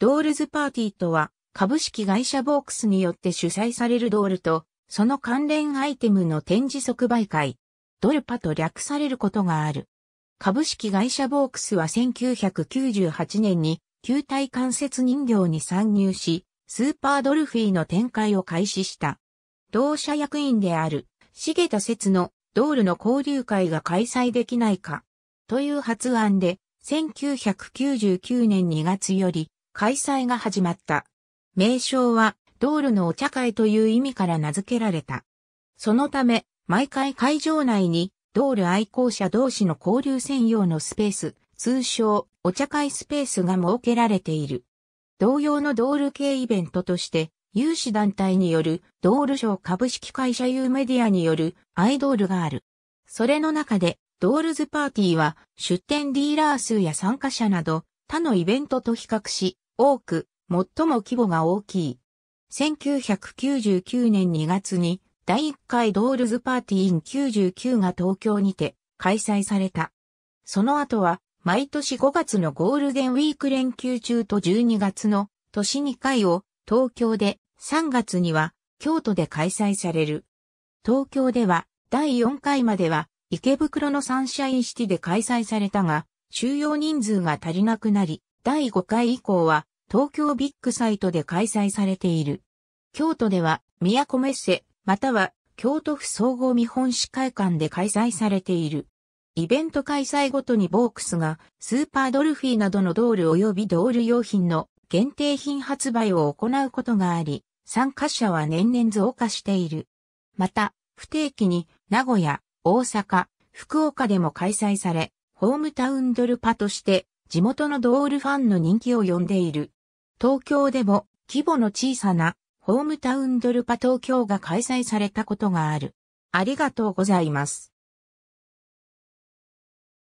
ドールズパーティーとは、株式会社ボークスによって主催されるドールと、その関連アイテムの展示即売会、ドルパと略されることがある。株式会社ボークスは1998年に、球体関節人形に参入し、スーパードルフィーの展開を開始した。同社役員である、茂田節のドールの交流会が開催できないか、という発案で、1999年2月より、開催が始まった。名称は、道路のお茶会という意味から名付けられた。そのため、毎回会場内に、道路愛好者同士の交流専用のスペース、通称、お茶会スペースが設けられている。同様の道路系イベントとして、有志団体による道路省株式会社有メディアによるアイドールがある。それの中で、ドールズパーティーは出店ディーラー数や参加者など他のイベントと比較し多く、最も規模が大きい。1999年2月に第1回ドールズパーティーイン99が東京にて開催された。その後は毎年5月のゴールデンウィーク連休中と12月の年2回を東京で3月には京都で開催される。東京では第4回までは池袋のサンシャインシティで開催されたが収容人数が足りなくなり第5回以降は東京ビッグサイトで開催されている。京都では宮古メッセ、または京都府総合見本市会館で開催されている。イベント開催ごとにボークスがスーパードルフィーなどのドール及びドール用品の限定品発売を行うことがあり、参加者は年々増加している。また、不定期に名古屋、大阪、福岡でも開催され、ホームタウンドルパとして地元のドールファンの人気を呼んでいる。東京でも規模の小さなホームタウンドルパ東京が開催されたことがある。ありがとうございます。